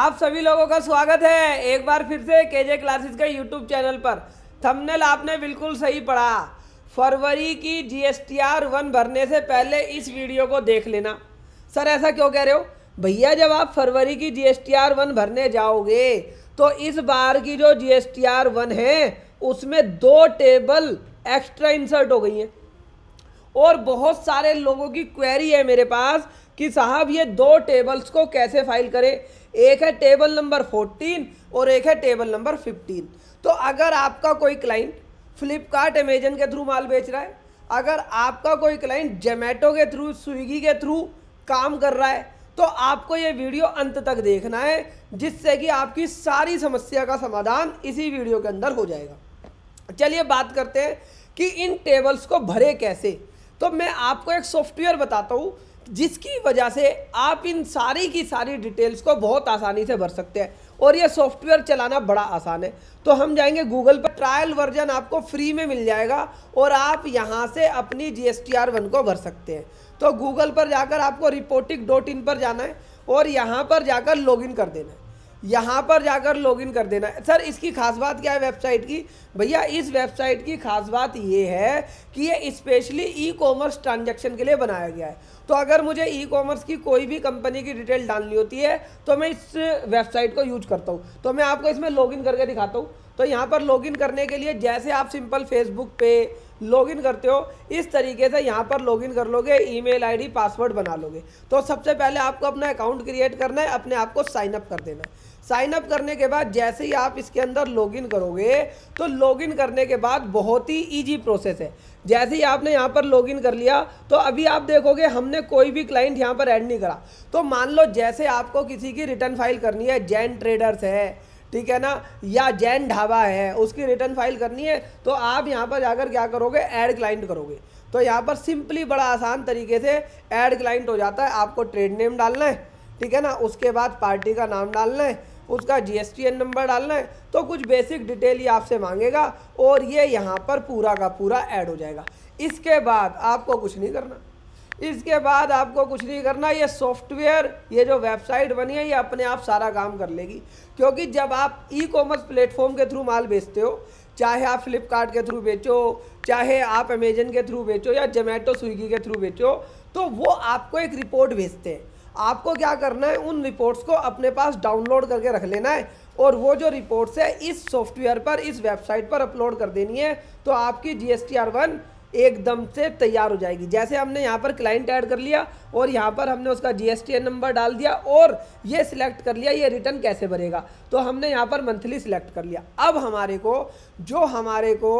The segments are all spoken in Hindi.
आप सभी लोगों का स्वागत है एक बार फिर से के जे क्लासेस के यूट्यूब चैनल पर थंबनेल आपने बिल्कुल सही पढ़ा फरवरी की जीएसटीआर वन भरने से पहले इस वीडियो को देख लेना सर ऐसा क्यों कह रहे हो भैया जब आप फरवरी की जीएसटीआर वन भरने जाओगे तो इस बार की जो जीएसटीआर वन है उसमें दो टेबल एक्स्ट्रा इंसर्ट हो गई हैं और बहुत सारे लोगों की क्वेरी है मेरे पास कि साहब ये दो टेबल्स को कैसे फाइल करें एक है टेबल नंबर फोर्टीन और एक है टेबल नंबर फिफ्टीन तो अगर आपका कोई क्लाइंट फ्लिपकार्ट अमेजन के थ्रू माल बेच रहा है अगर आपका कोई क्लाइंट जोमेटो के थ्रू स्विगी के थ्रू काम कर रहा है तो आपको ये वीडियो अंत तक देखना है जिससे कि आपकी सारी समस्या का समाधान इसी वीडियो के अंदर हो जाएगा चलिए बात करते हैं कि इन टेबल्स को भरे कैसे तो मैं आपको एक सॉफ्टवेयर बताता हूँ जिसकी वजह से आप इन सारी की सारी डिटेल्स को बहुत आसानी से भर सकते हैं और यह सॉफ्टवेयर चलाना बड़ा आसान है तो हम जाएंगे गूगल पर ट्रायल वर्जन आपको फ्री में मिल जाएगा और आप यहाँ से अपनी G S T R one को भर सकते हैं तो गूगल पर जाकर आपको रिपोर्टिक डॉट इन पर जाना है और यहाँ पर जाकर लॉगिन कर देना है यहाँ पर जाकर लॉगिन कर देना सर इसकी खास बात क्या है वेबसाइट की भैया इस वेबसाइट की खास बात ये है कि ये स्पेशली ई कॉमर्स ट्रांजेक्शन के लिए बनाया गया है तो अगर मुझे ई कॉमर्स की कोई भी कंपनी की डिटेल डालनी होती है तो मैं इस वेबसाइट को यूज करता हूँ तो मैं आपको इसमें लॉगिन करके दिखाता हूँ तो यहाँ पर लॉगिन करने के लिए जैसे आप सिंपल फेसबुक पे लॉगिन करते हो इस तरीके से यहाँ पर लॉगिन कर लोगे ईमेल आईडी पासवर्ड बना लोगे तो सबसे पहले आपको अपना अकाउंट क्रिएट करना है अपने आप को साइनअप कर देना है साइन अप करने के बाद जैसे ही आप इसके अंदर लॉगिन करोगे तो लॉगिन करने के बाद बहुत ही ईजी प्रोसेस है जैसे ही आपने यहाँ पर लॉगिन कर लिया तो अभी आप देखोगे हमने कोई भी क्लाइंट यहाँ पर ऐड नहीं करा तो मान लो जैसे आपको किसी की रिटर्न फाइल करनी है जैन ट्रेडर्स है ठीक है ना या जैन ढाबा है उसकी रिटर्न फाइल करनी है तो आप यहाँ पर जाकर क्या करोगे ऐड क्लाइंट करोगे तो यहाँ पर सिंपली बड़ा आसान तरीके से ऐड क्लाइंट हो जाता है आपको ट्रेड नेम डालना है ठीक है ना उसके बाद पार्टी का नाम डालना है उसका जी नंबर डालना है तो कुछ बेसिक डिटेल ये आपसे मांगेगा और ये यहाँ पर पूरा का पूरा ऐड हो जाएगा इसके बाद आपको कुछ नहीं करना इसके बाद आपको कुछ नहीं करना ये सॉफ्टवेयर ये जो वेबसाइट बनी है ये अपने आप सारा काम कर लेगी क्योंकि जब आप ई कॉमर्स प्लेटफॉर्म के थ्रू माल बेचते हो चाहे आप फ्लिपकार्ट के थ्रू बेचो चाहे आप अमेजन के थ्रू बेचो या जोमेटो स्विगी के थ्रू बेचो तो वो आपको एक रिपोर्ट भेजते हैं आपको क्या करना है उन रिपोर्ट्स को अपने पास डाउनलोड करके रख लेना है और वो जो रिपोर्ट्स है इस सॉफ्टवेयर पर इस वेबसाइट पर अपलोड कर देनी है तो आपकी G S T R one एकदम से तैयार हो जाएगी जैसे हमने यहाँ पर क्लाइंट ऐड कर लिया और यहाँ पर हमने उसका जी नंबर डाल दिया और ये सिलेक्ट कर लिया ये रिटर्न कैसे भरेगा तो हमने यहाँ पर मंथली सिलेक्ट कर लिया अब हमारे को जो हमारे को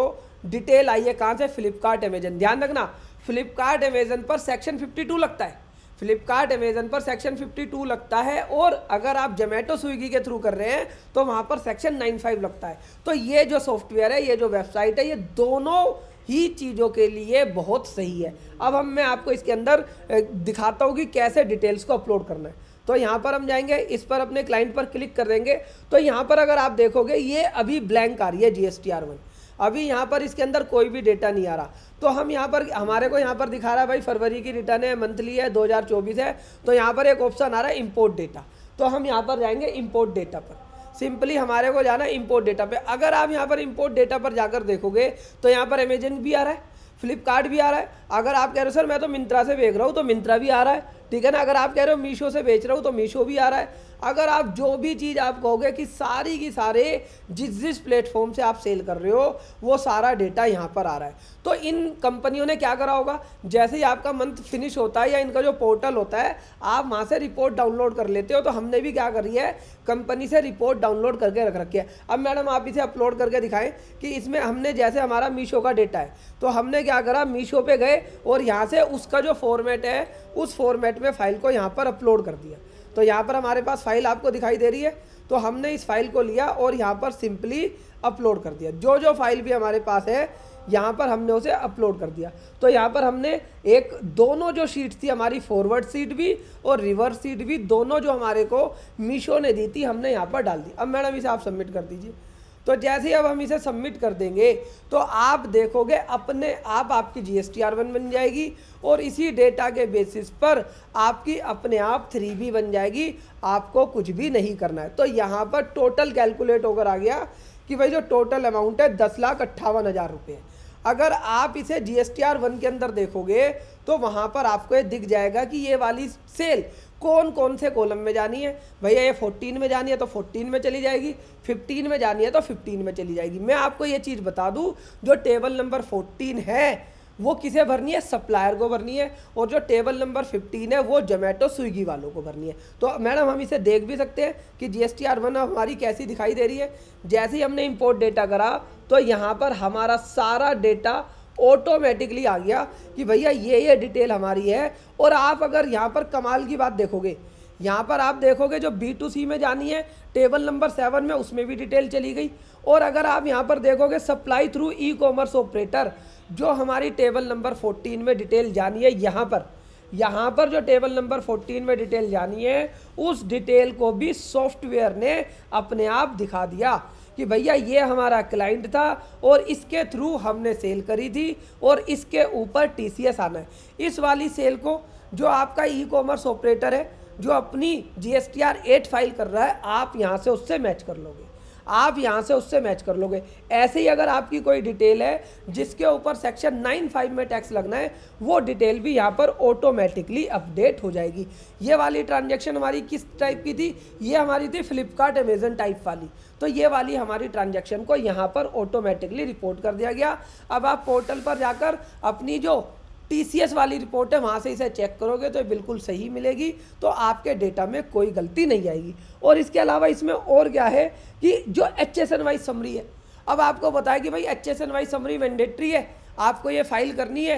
डिटेल आई है कहाँ से फ्लिपकार्ट अमेजन ध्यान रखना फ्लिपकार्ट अमेजन पर सेक्शन 52 लगता है फ्लिपकार्ट अमेजन पर सेक्शन 52 लगता है और अगर आप जोमेटो स्विगी के थ्रू कर रहे हैं तो वहाँ पर सेक्शन 95 लगता है तो ये जो सॉफ्टवेयर है ये जो वेबसाइट है ये दोनों ही चीज़ों के लिए बहुत सही है अब हम मैं आपको इसके अंदर दिखाता हूँ कि कैसे डिटेल्स को अपलोड करना है तो यहाँ पर हम जाएंगे इस पर अपने क्लाइंट पर क्लिक कर देंगे तो यहाँ पर अगर आप देखोगे ये अभी ब्लैंक आ रही है G S T R one अभी यहाँ पर इसके अंदर कोई भी डेटा नहीं आ रहा तो हम यहाँ पर हमारे को यहाँ पर दिखा रहा है भाई फरवरी की रिटर्न है मंथली है 2024 है तो यहाँ पर एक ऑप्शन आ रहा है इम्पोर्ट डेटा तो हम यहाँ पर जाएंगे इम्पोर्ट डेटा पर सिंपली हमारे को जाना इम्पोर्ट डेटा पर अगर आप यहाँ पर इम्पोर्ट डेटा पर जाकर देखोगे तो यहाँ पर अमेजन भी आ रहा है फ्लिपकार्ट भी आ रहा है अगर आप कह रहे हो सर मैं तो मिंत्रा से बेच रहा हूँ तो मिंत्रा भी आ रहा है ठीक है ना अगर आप कह रहे हो मीशो से बेच रहा हूँ तो मीशो भी आ रहा है अगर आप जो भी चीज़ आप कहोगे कि सारी की सारे जिस जिस प्लेटफॉर्म से आप सेल कर रहे हो वो सारा डेटा यहाँ पर आ रहा है तो इन कंपनियों ने क्या करा होगा जैसे ही आपका मंथ फिनिश होता है या इनका जो पोर्टल होता है आप वहाँ से रिपोर्ट डाउनलोड कर लेते हो तो हमने भी क्या करी है कंपनी से रिपोर्ट डाउनलोड करके रख रखी है अब मैडम आप इसे अपलोड करके दिखाएं कि इसमें हमने जैसे हमारा मीशो का डेटा है तो हमने क्या करा मीशो पर गए और यहाँ से उसका जो फॉर्मेट है उस फॉर्मेट में फ़ाइल को यहाँ पर अपलोड कर दिया तो यहाँ पर हमारे पास फ़ाइल आपको दिखाई दे रही है तो हमने इस फाइल को लिया और यहाँ पर सिंपली अपलोड कर दिया जो जो फाइल भी हमारे पास है यहाँ पर हमने उसे अपलोड कर दिया तो यहाँ पर हमने एक दोनों जो शीट थी हमारी फॉरवर्ड सीट भी और रिवर्स सीट भी दोनों जो हमारे को मीशो ने दी थी हमने यहाँ पर डाल दी अब मैडम इसे आप सबमिट कर दीजिए तो जैसे ही अब हम इसे सबमिट कर देंगे तो आप देखोगे अपने आप आपकी G S T R one बन जाएगी और इसी डेटा के बेसिस पर आपकी अपने आप थ्री बी बन जाएगी आपको कुछ भी नहीं करना है तो यहाँ पर टोटल कैलकुलेट होकर आ गया कि भाई जो टोटल अमाउंट है दस लाख अट्ठावन हज़ार रुपये अगर आप इसे G S T R one के अंदर देखोगे तो वहाँ पर आपको ये दिख जाएगा कि ये वाली सेल कौन कौन से कॉलम में जानी है भैया ये फोर्टीन में जानी है तो फोर्टीन में चली जाएगी फिफ्टीन में जानी है तो फिफ्टीन में चली जाएगी मैं आपको ये चीज़ बता दूँ जो टेबल नंबर फोर्टीन है वो किसे भरनी है सप्लायर को भरनी है और जो टेबल नंबर फिफ्टीन है वो जोमेटो स्विगी वालों को भरनी है तो मैडम हम इसे देख भी सकते हैं कि G S T R one हमारी कैसी दिखाई दे रही है जैसे ही हमने इम्पोर्ट डेटा करा तो यहाँ पर हमारा सारा डेटा ऑटोमेटिकली आ गया कि भैया ये ये डिटेल हमारी है और आप अगर यहाँ पर कमाल की बात देखोगे यहाँ पर आप देखोगे जो बी टू सी में जानी है टेबल नंबर सेवन में उसमें भी डिटेल चली गई और अगर आप यहाँ पर देखोगे supply through e commerce operator जो हमारी टेबल नंबर फोर्टीन में डिटेल जानी है यहाँ पर यहाँ पर जो टेबल नंबर फोर्टीन में डिटेल जानी है उस डिटेल को भी सॉफ्टवेयर ने अपने आप दिखा दिया कि भैया ये हमारा क्लाइंट था और इसके थ्रू हमने सेल करी थी और इसके ऊपर टीसीएस आना है इस वाली सेल को जो आपका ई कॉमर्स ऑपरेटर है जो अपनी G S T R eight file कर रहा है आप यहाँ से उससे मैच कर लोगे आप यहाँ से उससे मैच कर लोगे ऐसे ही अगर आपकी कोई डिटेल है जिसके ऊपर सेक्शन नाइन फाइव में टैक्स लगना है वो डिटेल भी यहाँ पर ऑटोमेटिकली अपडेट हो जाएगी ये वाली ट्रांजेक्शन हमारी किस टाइप की थी ये हमारी थी फ्लिपकार्ट अमेजन टाइप वाली तो ये वाली हमारी ट्रांजेक्शन को यहाँ पर ऑटोमेटिकली रिपोर्ट कर दिया गया अब आप पोर्टल पर जाकर अपनी जो टीसीएस वाली रिपोर्ट है वहाँ से इसे चेक करोगे तो बिल्कुल सही मिलेगी तो आपके डेटा में कोई गलती नहीं आएगी और इसके अलावा इसमें और क्या है कि जो H S N wise summary है अब आपको बताया कि भाई H S N wise summary mandatory है आपको ये फाइल करनी है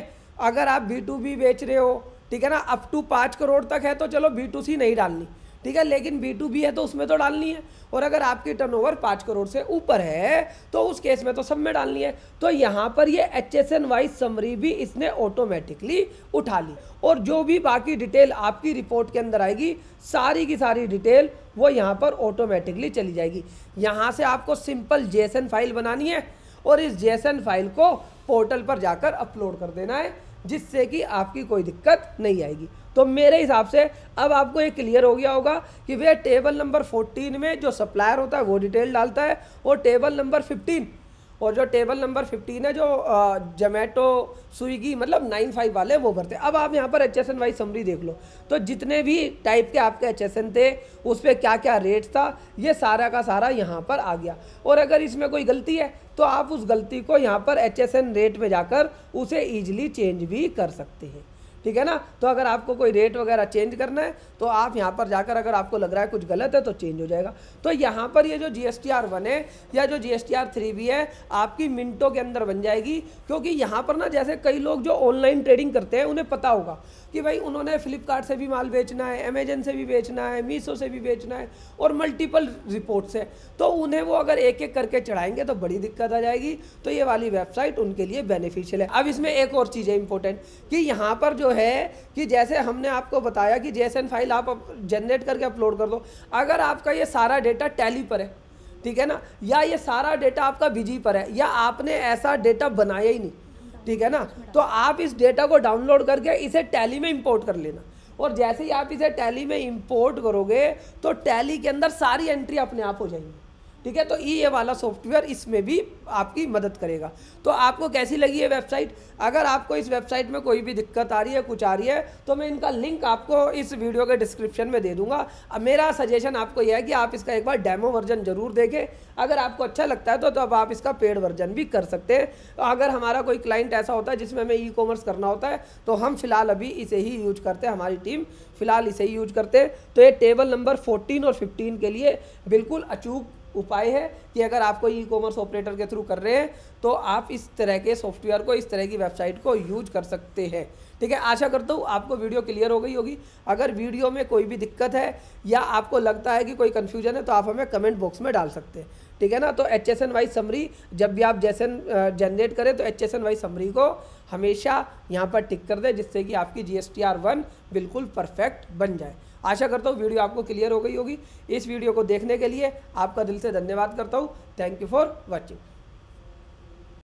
अगर आप बी टू बी बेच रहे हो ठीक है ना अप टू पाँच करोड़ तक है तो चलो बी टू सी नहीं डालनी ठीक है लेकिन बी टू बी है तो उसमें तो डालनी है और अगर आपकी टर्न ओवर पाँच करोड़ से ऊपर है तो उस केस में तो सब में डालनी है तो यहाँ पर ये H S N wise summary भी इसने ऑटोमेटिकली उठा ली और जो भी बाकी डिटेल आपकी रिपोर्ट के अंदर आएगी सारी की सारी डिटेल वो यहाँ पर ऑटोमेटिकली चली जाएगी यहाँ से आपको सिंपल जे फाइल बनानी है और इस जे फाइल को पोर्टल पर जाकर अपलोड कर देना है जिससे कि आपकी कोई दिक्कत नहीं आएगी तो मेरे हिसाब से अब आपको ये क्लियर हो गया होगा कि वह टेबल नंबर 14 में जो सप्लायर होता है वो डिटेल डालता है और टेबल नंबर 15 और जो टेबल नंबर फिफ्टीन है जो जोमेटो स्विगी मतलब नाइन फाइव वाले वो भरते अब आप यहाँ पर H S N wise summary देख लो तो जितने भी टाइप के आपके एच एस एन थे उस पर क्या क्या रेट था ये सारा का सारा यहाँ पर आ गया और अगर इसमें कोई गलती है तो आप उस गलती को यहाँ पर एच एस एन रेट में जाकर उसे ईजिली चेंज भी कर सकते हैं ठीक है ना तो अगर आपको कोई रेट वगैरह चेंज करना है तो आप यहाँ पर जाकर अगर आपको लग रहा है कुछ गलत है तो चेंज हो जाएगा तो यहाँ पर ये जो जी एस है या जो जी एस भी है आपकी मिनटों के अंदर बन जाएगी क्योंकि यहाँ पर ना जैसे कई लोग जो ऑनलाइन ट्रेडिंग करते हैं उन्हें पता होगा कि भाई उन्होंने फ्लिपकार्ट से भी माल बेचना है अमेजन से भी बेचना है मीशो से भी बेचना है और मल्टीपल रिपोर्ट्स है तो उन्हें वो अगर एक एक करके चढ़ाएंगे तो बड़ी दिक्कत आ जाएगी तो ये वाली वेबसाइट उनके लिए बेनिफिशियल है अब इसमें एक और चीज़ है इंपॉर्टेंट कि यहाँ पर जो है कि जैसे हमने आपको बताया कि जेएसएन फाइल आप जनरेट करके अपलोड कर दो अगर आपका ये सारा डेटा टैली पर है ठीक है ना या ये सारा डेटा आपका बिजी पर है या आपने ऐसा डेटा बनाया ही नहीं ठीक है ना तो आप इस डेटा को डाउनलोड करके इसे टैली में इंपोर्ट कर लेना और जैसे ही आप इसे टैली में इंपोर्ट करोगे तो टैली के अंदर सारी एंट्री अपने आप हो जाएंगी ठीक है तो ई ये वाला सॉफ्टवेयर इसमें भी आपकी मदद करेगा तो आपको कैसी लगी है वेबसाइट अगर आपको इस वेबसाइट में कोई भी दिक्कत आ रही है कुछ आ रही है तो मैं इनका लिंक आपको इस वीडियो के डिस्क्रिप्शन में दे दूंगा अब मेरा सजेशन आपको यह है कि आप इसका एक बार डेमो वर्जन ज़रूर देखें अगर आपको अच्छा लगता है तो, तो अब आप इसका पेड वर्जन भी कर सकते हैं तो अगर हमारा कोई क्लाइंट ऐसा होता है जिसमें हमें ई कॉमर्स करना होता है तो हम फिलहाल अभी इसे ही यूज करते हैं हमारी टीम फिलहाल इसे ही यूज करते हैं तो ये टेबल नंबर फोर्टीन और फिफ्टीन के लिए बिल्कुल अचूक उपाय है कि अगर आप कोई ई कॉमर्स ऑपरेटर के थ्रू कर रहे हैं तो आप इस तरह के सॉफ्टवेयर को इस तरह की वेबसाइट को यूज कर सकते हैं ठीक है आशा करता हूँ आपको वीडियो क्लियर हो गई होगी अगर वीडियो में कोई भी दिक्कत है या आपको लगता है कि कोई कन्फ्यूजन है तो आप हमें कमेंट बॉक्स में डाल सकते हैं ठीक है ना तो H S N wise summary जब भी आप जैसे जनरेट करें तो H S N wise summary को हमेशा यहाँ पर टिक कर दें जिससे कि आपकी G S T R one बिल्कुल परफेक्ट बन जाए आशा करता हूँ वीडियो आपको क्लियर हो गई होगी इस वीडियो को देखने के लिए आपका दिल से धन्यवाद करता हूँ थैंक यू फॉर वॉचिंग